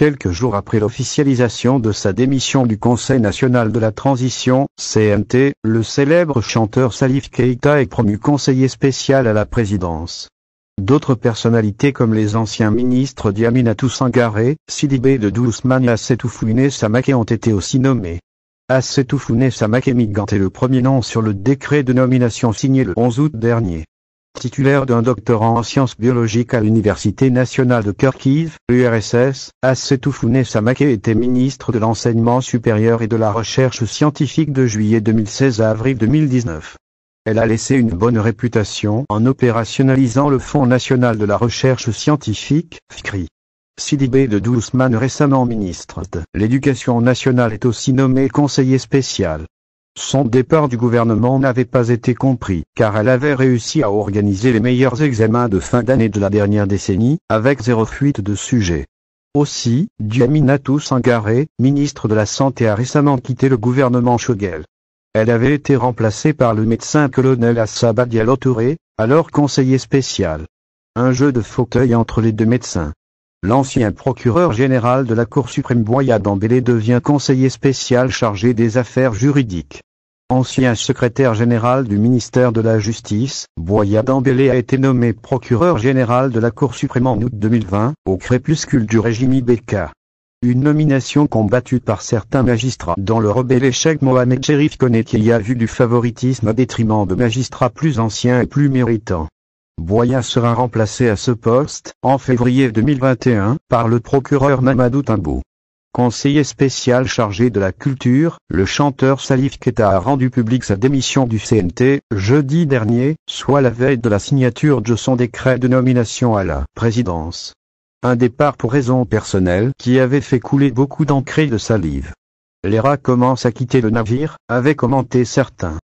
quelques jours après l'officialisation de sa démission du Conseil national de la transition, CNT, le célèbre chanteur Salif Keita est promu conseiller spécial à la présidence. D'autres personnalités comme les anciens ministres Diaminatou Sangaré, Sidibé de Douzman et Assetoufouné Samaké ont été aussi nommés. Assetoufouné Samaké migant est le premier nom sur le décret de nomination signé le 11 août dernier titulaire d'un doctorat en sciences biologiques à l'Université nationale de Kharkiv, URSS, Assetoufoune Samake était ministre de l'Enseignement supérieur et de la Recherche scientifique de juillet 2016 à avril 2019. Elle a laissé une bonne réputation en opérationnalisant le Fonds national de la recherche scientifique, FCRI. Sidibé de Dousman récemment ministre de l'Éducation nationale est aussi nommé conseiller spécial. Son départ du gouvernement n'avait pas été compris, car elle avait réussi à organiser les meilleurs examens de fin d'année de la dernière décennie, avec zéro fuite de sujets. Aussi, Diaminatou Sangaré, ministre de la Santé a récemment quitté le gouvernement Choguel. Elle avait été remplacée par le médecin colonel Assaba Diallo alors conseiller spécial. Un jeu de fauteuil entre les deux médecins. L'ancien procureur général de la Cour suprême Boyad Dambélé devient conseiller spécial chargé des affaires juridiques. Ancien secrétaire général du ministère de la Justice, Boyad Dambélé a été nommé procureur général de la Cour suprême en août 2020, au crépuscule du régime Ibeka. Une nomination combattue par certains magistrats dans le rebelle échec Mohamed Sherif connaît qu'il y a vu du favoritisme à détriment de magistrats plus anciens et plus méritants. Boya sera remplacé à ce poste, en février 2021, par le procureur Mamadou Timbou. Conseiller spécial chargé de la culture, le chanteur Salif Keta a rendu public sa démission du CNT, jeudi dernier, soit la veille de la signature de son décret de nomination à la présidence. Un départ pour raison personnelle qui avait fait couler beaucoup d'encre de salive. Les rats commencent à quitter le navire, avaient commenté certains.